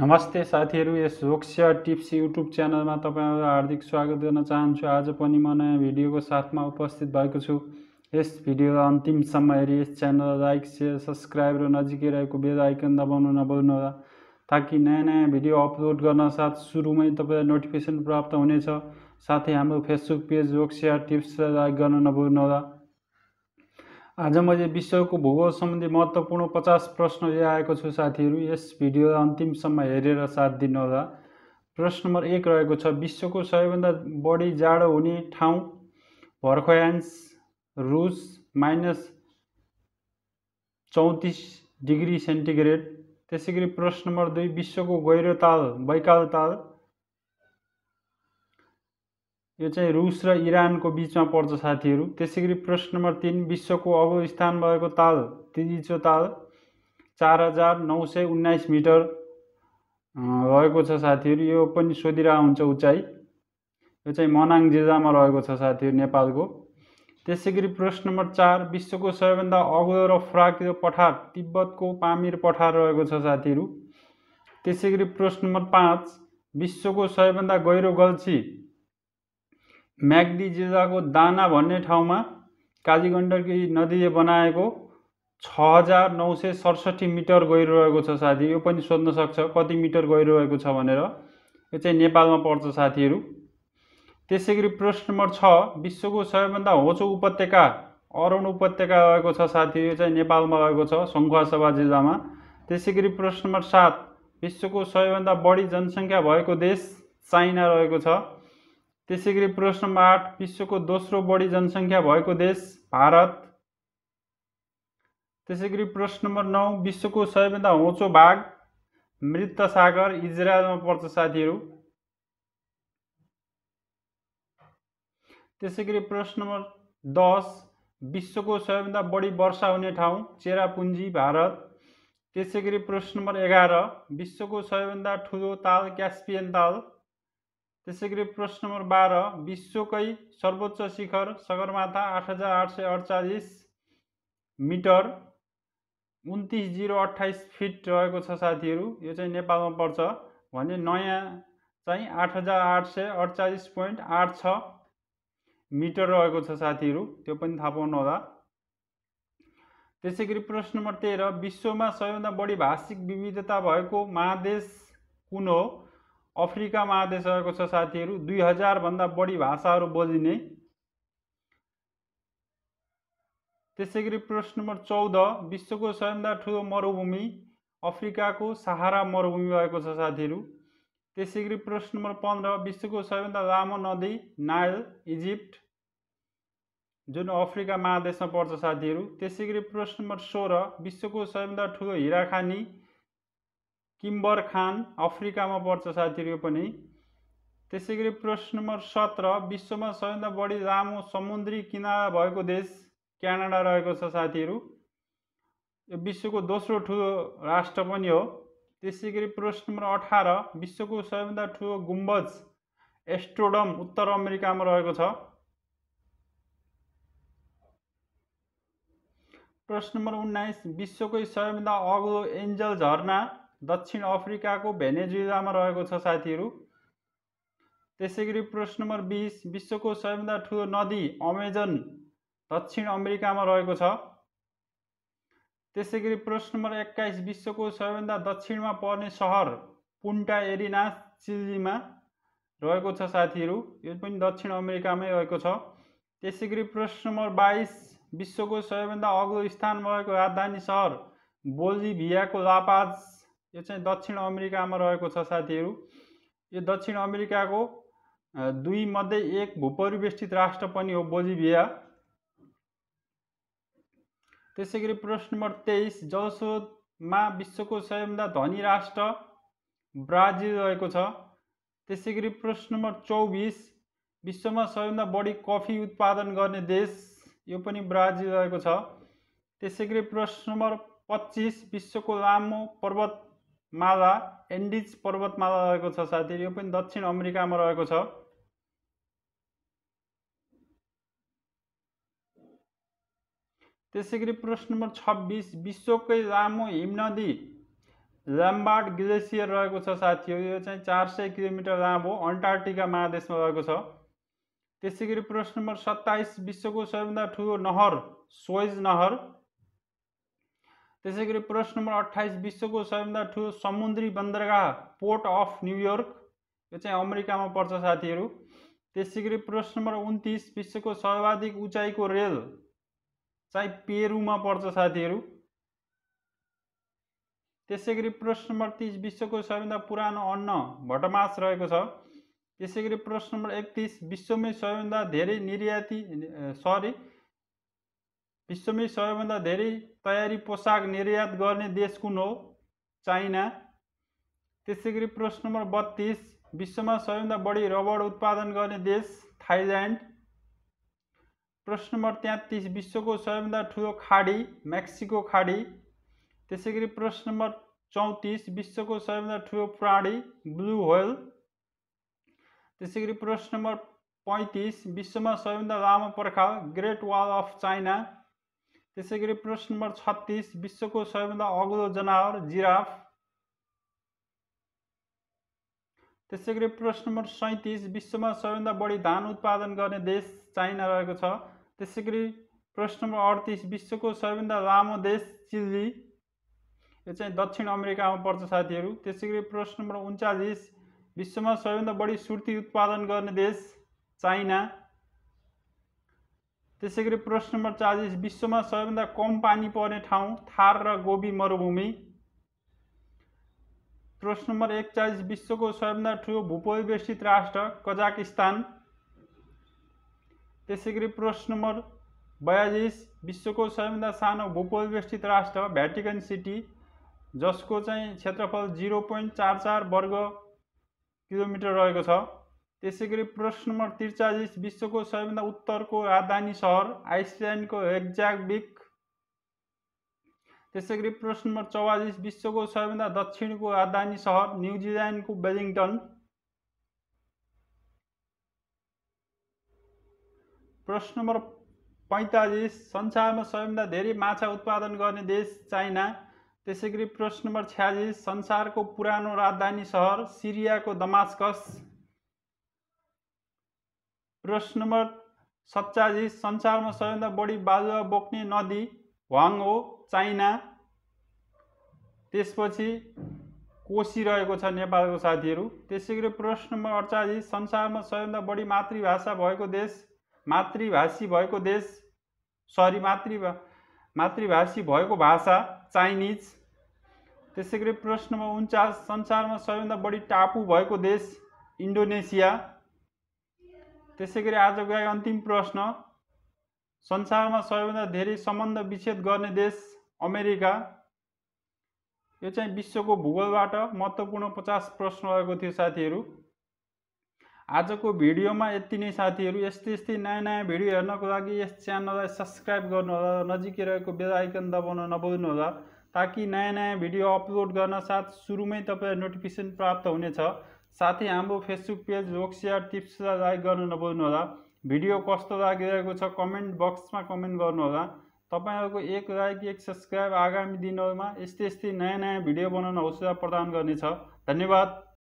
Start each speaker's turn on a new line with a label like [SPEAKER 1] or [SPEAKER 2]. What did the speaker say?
[SPEAKER 1] नमस्ते साथीहरू यस होक्सिया tips YouTube च्यानलमा तपाईँहरूलाई हार्दिक स्वागत गर्न चाहन्छु आज पनि म नयाँ भिडियोको साथमा उपस्थित भएको छु यस भिडियोलाई अन्तिमसम्म हेरी यस च्यानल लाइक सेयर सब्सक्राइब र नजिकै रहेको बेल आइकन दबाउनु नबोल्नुहोला ताकि नयाँ नयाँ भिडियो अपलोड गर्न साथ सुरुमै तपाईँलाई नोटिफिकेसन प्राप्त हुनेछ साथै हाम्रो फेसबुक पेज होक्सिया टिप्स लाइक गर्न नबोल्नुहोला आज मैले विश्वको भूगोल सम्बन्धी महत्त्वपूर्ण पचास प्रश्न लिएर आएको छु साथीहरू यस भिडियो अन्तिमसम्म हेरेर साथ दिनुहोला प्रश्न नम्बर एक रहेको छ विश्वको सबैभन्दा बढी जाडो हुने ठाउँ भर्खयान्स रुस माइनस चौतिस डिग्री सेन्टिग्रेड त्यसै गरी प्रश्न नम्बर दुई विश्वको गहिरो ताल बैकाल ताल यो चाहिँ रुस र इरानको बिचमा पर्छ साथीहरू त्यसै गरी प्रश्न नम्बर तिन विश्वको अग्लो स्थान भएको ताल तिजिचो ताल चार हजार नौ सय उन्नाइस मिटर रहेको छ साथीहरू यो पनि सोधिरहेको हुन्छ उचाइ यो चाहिँ मनाङ जिल्लामा रहेको छ साथीहरू नेपालको त्यसै गरी प्रश्न नम्बर चार विश्वको सबैभन्दा अग्लो र फराकिलो पठार तिब्बतको पामिर पठार रहेको छ साथीहरू त्यसै गरी प्रश्न नम्बर पाँच विश्वको सबैभन्दा गहिरो गल्छी म्याग्दी जिल्लाको दाना भन्ने ठाउँमा काजी गण्डकी नदीले बनाएको छ हजार नौ सय सडसठी मिटर गहिरो छ साथी यो पनि सोध्न सक्छ कति मिटर गहिरो छ भनेर यो चाहिँ नेपालमा पर्छ साथीहरू त्यसै गरी प्रश्न नम्बर छ विश्वको सबैभन्दा होचो उपत्यका अरुण उपत्यका रहेको छ साथी यो चाहिँ नेपालमा रहेको छ सङ्खुवासभा जिल्लामा त्यसै गरी प्रश्न नम्बर सात विश्वको सबैभन्दा बढी जनसङ्ख्या भएको देश चाइना रहेको छ त्यसै गरी प्रश्न नम्बर आठ विश्वको दोस्रो बढी जनसङ्ख्या भएको देश भारत त्यसै गरी प्रश्न नम्बर नौ विश्वको सबैभन्दा होचो भाग मृत सागर इजरायलमा पर्छ साथीहरू त्यसै गरी प्रश्न नम्बर दस विश्वको सबैभन्दा बढी वर्षा हुने ठाउँ चेरापुन्जी भारत त्यसै गरी प्रश्न नम्बर एघार विश्वको सबैभन्दा ठुलो ताल क्यास्पियन ताल त्यसै गरी प्रश्न नम्बर बाह्र विश्वकै सर्वोच्च शिखर सगरमाथा आठ हजार आठ सय अडचालिस मिटर उन्तिस जिरो अट्ठाइस फिट रहेको छ साथीहरू यो चाहिँ नेपालमा पर्छ भने नयाँ चाहिँ आठ हजार आठ सय अडचालिस पोइन्ट आठ छ मिटर रहेको छ साथीहरू त्यो पनि थाहा पाउनुहोला त्यसै गरी प्रश्न नम्बर तेह्र विश्वमा सबैभन्दा बढी भाषिक विविधता भएको महादेश कुन हो अफ्रिका महादेशहरूको छ साथीहरू दुई हजारभन्दा बढी भाषाहरू बोलिने त्यसै गरी प्रश्न नम्बर चौध विश्वको सबैभन्दा ठुलो मरुभूमि अफ्रिकाको सहारा मरुभूमि भएको छ साथीहरू त्यसै गरी प्रश्न नम्बर पन्ध्र विश्वको सबैभन्दा लामो नदी नायल इजिप्ट जुन अफ्रिका महादेशमा पर्छ साथीहरू त्यसै गरी प्रश्न नम्बर सोह्र विश्वको सबैभन्दा ठुलो हिराखानी किम्बर खान अफ्रिकामा पर्छ साथीहरू यो पनि त्यसै गरी प्रश्न नम्बर सत्र विश्वमा सबैभन्दा बढी लामो समुद्री किनारा भएको देश क्यानाडा रहेको छ साथीहरू यो विश्वको दोस्रो ठुलो राष्ट्र पनि हो त्यसै गरी प्रश्न नम्बर अठार विश्वको सबैभन्दा ठुलो गुम्बज एस्ट्रोडम उत्तर अमेरिकामा रहेको छ प्रश्न नम्बर उन्नाइस विश्वकै सबैभन्दा अग्लो एन्जल झरना दक्षिण अफ्रिकाको भेनेजुलामा रहेको छ साथीहरू त्यसै गरी प्रश्न नम्बर बिस विश्वको सबैभन्दा ठुलो नदी अमेजन दक्षिण अमेरिकामा रहेको छ त्यसै गरी प्रश्न नम्बर एक्काइस विश्वको सबैभन्दा दक्षिणमा पर्ने सहर पुन्टा एरिना चिल्लीमा रहेको छ साथीहरू यो पनि दक्षिण अमेरिकामै रहेको छ त्यसै गरी प्रश्न नम्बर बाइस विश्वको सबैभन्दा अग्लो स्थान रहेको राजधानी सहर बोलिभियाको लापाज यो चाहिँ दक्षिण अमेरिकामा रहेको छ साथीहरू यो दक्षिण अमेरिकाको दुई मध्ये एक भूपरिवेष्टित राष्ट्र पनि हो बोलिभिया त्यसै गरी प्रश्न नम्बर तेइस जलस्रोतमा विश्वको सबैभन्दा धनी राष्ट्र ब्राजिल रहेको छ त्यसै गरी प्रश्न नम्बर चौबिस विश्वमा सबैभन्दा बढी कफी उत्पादन गर्ने देश यो पनि ब्राजिल रहेको छ त्यसै गरी प्रश्न नम्बर पच्चिस विश्वको लामो पर्वत माला एन्डिज पर्वतमाला रहेको छ साथी यो पनि दक्षिण अमेरिकामा रहेको छ त्यसै गरी प्रश्न नम्बर छब्बिस विश्वकै लामो हिमनदी ल्याम्बार्ड ग्लेसियर रहेको छ साथीहरू यो चाहिँ चार सय किलोमिटर लामो अन्टार्क्टिका महादेशमा रहेको छ त्यसै गरी प्रश्न नम्बर सत्ताइस विश्वको सबैभन्दा ठुलो नहर सोइज नहर त्यसै गरी प्रश्न नम्बर अठाइस विश्वको सबैभन्दा ठुलो समुद्री बन्दरगाह पोर्ट अफ न्युयोर्क यो चाहिँ अमेरिकामा पर्छ साथीहरू त्यसै गरी प्रश्न नम्बर उन्तिस विश्वको सर्वाधिक उचाइको रेल चाहिँ पेरुमा पर्छ साथीहरू त्यसै गरी प्रश्न नम्बर तिस विश्वको सबैभन्दा पुरानो अन्न भटमास रहेको छ त्यसै गरी प्रश्न नम्बर एकतिस विश्वमै सबैभन्दा धेरै निर्याती सरी विश्वमै सबैभन्दा धेरै तयारी पोसाक निर्यात गर्ने देश कुन हो चाइना त्यसै गरी प्रश्न नम्बर बत्तिस विश्वमा सबैभन्दा बढी रबड उत्पादन गर्ने देश थाइल्यान्ड प्रश्न नम्बर तेत्तिस विश्वको सबैभन्दा ठुलो खाडी मेक्सिको खाडी त्यसै गरी प्रश्न नम्बर चौतिस विश्वको सबैभन्दा ठुलो प्राणी ब्लु होल त्यसै गरी प्रश्न नम्बर पैँतिस विश्वमा सबैभन्दा लामो पर्खाल ग्रेट वाल अफ चाइना त्यसै गरी प्रश्न नम्बर छत्तिस विश्वको सबैभन्दा अग्लो जनावर जिराफ त्यसै गरी प्रश्न नम्बर सैँतिस विश्वमा सबैभन्दा बढी धान उत्पादन गर्ने देश चाइना रहेको छ त्यसै गरी प्रश्न नम्बर अडतिस विश्वको सबैभन्दा लामो देश चिल्ली यो चाहिँ दक्षिण अमेरिकामा पर्छ साथीहरू त्यसै गरी प्रश्न नम्बर उन्चालिस विश्वमा सबैभन्दा बढी सुर्ती उत्पादन गर्ने देश चाइना त्यसै गरी प्रश्न नम्बर चालिस विश्वमा सबैभन्दा कम पानी पर्ने ठाउँ थार र गोबी मरुभूमि प्रश्न नम्बर एकचालिस विश्वको सबैभन्दा ठुलो भूपरिवेष्टित राष्ट्र कजाकिस्तान त्यसै गरी प्रश्न नम्बर बयालिस विश्वको सबैभन्दा सानो भूपरिवेष्टित राष्ट्र भ्याटिकन सिटी जसको चाहिँ क्षेत्रफल जिरो पोइन्ट चार चार वर्ग किलोमिटर रहेको छ नंबर तिरचालीस प्रश्न को सब विश्वको उत्तर को राजधानी शहर आइसलैंड को एक्जैक्ट बिक इसी प्रश्न को सब विश्वको दक्षिण को राजधानी शहर न्यूजीलैंड को बेलिंगटन प्रश्न नंबर पैंतालीस संसार में सब भाग मछा उत्पादन करने देश चाइना तेगरी प्रश्न नंबर छियालीस संसार को पुरानो राजधानी शहर सीरिया को दमास्कस प्रश्न नम्बर सत्ताजी संसारमा सबैभन्दा बढी बालुवा बोक्ने नदी वाङ हो चाइना त्यसपछि कोसी रहेको छ नेपालको साथीहरू त्यसै गरी प्रश्न नम्बर अडचालिस संसारमा सबैभन्दा बढी मातृभाषा भएको देश मातृभाषी भएको देश सरी मातृभा मातृभाषी भएको भाषा चाइनिज त्यसै गरी प्रश्न नम्बर उन्चास संसारमा सबैभन्दा बढी टापु भएको देश इन्डोनेसिया त्यसै गरी आजको लागि अन्तिम प्रश्न संसारमा सबैभन्दा धेरै सम्बन्ध विच्छेद गर्ने देश अमेरिका यो चाहिँ विश्वको भूगोलबाट महत्त्वपूर्ण पचास प्रश्न रहेको थियो साथीहरू आजको भिडियोमा यति नै साथीहरू यस्तै यस्तै नयाँ नयाँ भिडियो हेर्नको लागि यस च्यानललाई सब्सक्राइब गर्नुहोला नजिकै रहेको बेल आइकन दबाउन नबुझ्नुहोला ताकि नयाँ नयाँ भिडियो अपलोड गर्न साथ सुरुमै तपाईँलाई नोटिफिकेसन प्राप्त हुनेछ साथै हाम्रो फेसबुक पेज रोक्सिया टिप्सलाई लाइक गर्न होला भिडियो कस्तो लागिरहेको छ कमेन्ट बक्समा कमेन्ट गर्नुहोला तपाईँहरूको एक लाइक एक सब्सक्राइब आगामी दिनहरूमा यस्तै यस्तै नयाँ नयाँ भिडियो बनाउन हौसला प्रदान गर्नेछ धन्यवाद